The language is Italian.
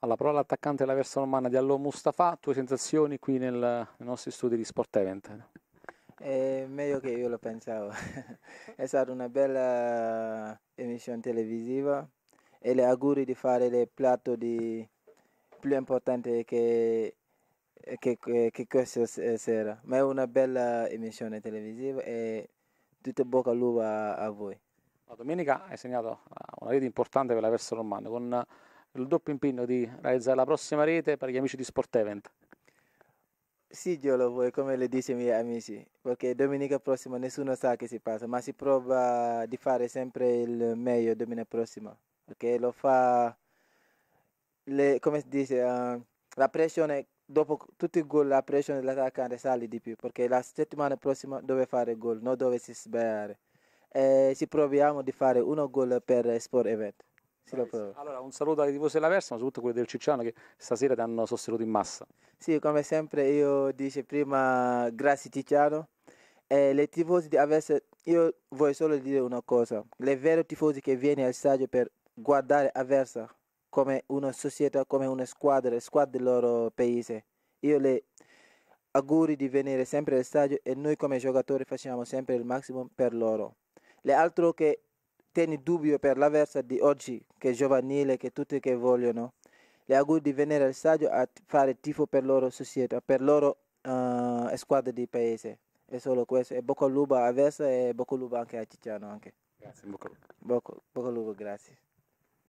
alla parola attaccante della versione romana di Allo Mustafa, tue sensazioni qui nel, nei nostri studi di Sport Event? È meglio che io lo pensavo. È stata una bella emissione televisiva e le auguri di fare il piatto di più importante che, che, che questa eh, sera. Ma è una bella emissione televisiva e tutto bocca al lupo a, a voi. La domenica hai segnato eh, una rete importante per la Verso romana con il doppio impegno di realizzare la prossima rete per gli amici di Sport Event. Sì, lo vuoi, come le dice i miei amici, perché domenica prossima nessuno sa che si passa, ma si prova di fare sempre il meglio domenica prossima, perché lo fa, le, come si dice, uh, la pressione, dopo tutti i gol la pressione dell'attaccante sale di più, perché la settimana prossima dove fare gol, non dove si sbagliare. E eh, ci proviamo di fare uno gol per Sport Event. Sì, eh, allora, un saluto alle tifosi della Versa, ma soprattutto quelle del Cicciano che stasera ti hanno sostenuto in massa. Sì, come sempre io dice prima grazie Cicciano. Eh, le tifosi di Aversa, io voglio solo dire una cosa. Le vere tifosi che vieni al stadio per guardare Aversa come una società, come una squadra, squadra del loro paese. Io le auguro di venire sempre al stadio e noi come giocatori facciamo sempre il massimo per loro. Le altro che tieni dubbio per l'avversa di oggi che è giovanile, che tutti che vogliono. Le auguro di venire al stadio a fare tifo per loro società, per loro uh, squadra di paese. È solo questo. E bocca al lupo a Versa e bocca al lupo anche a Cicciano. Anche. Grazie, bocca al lupo. bocca al lupo, grazie.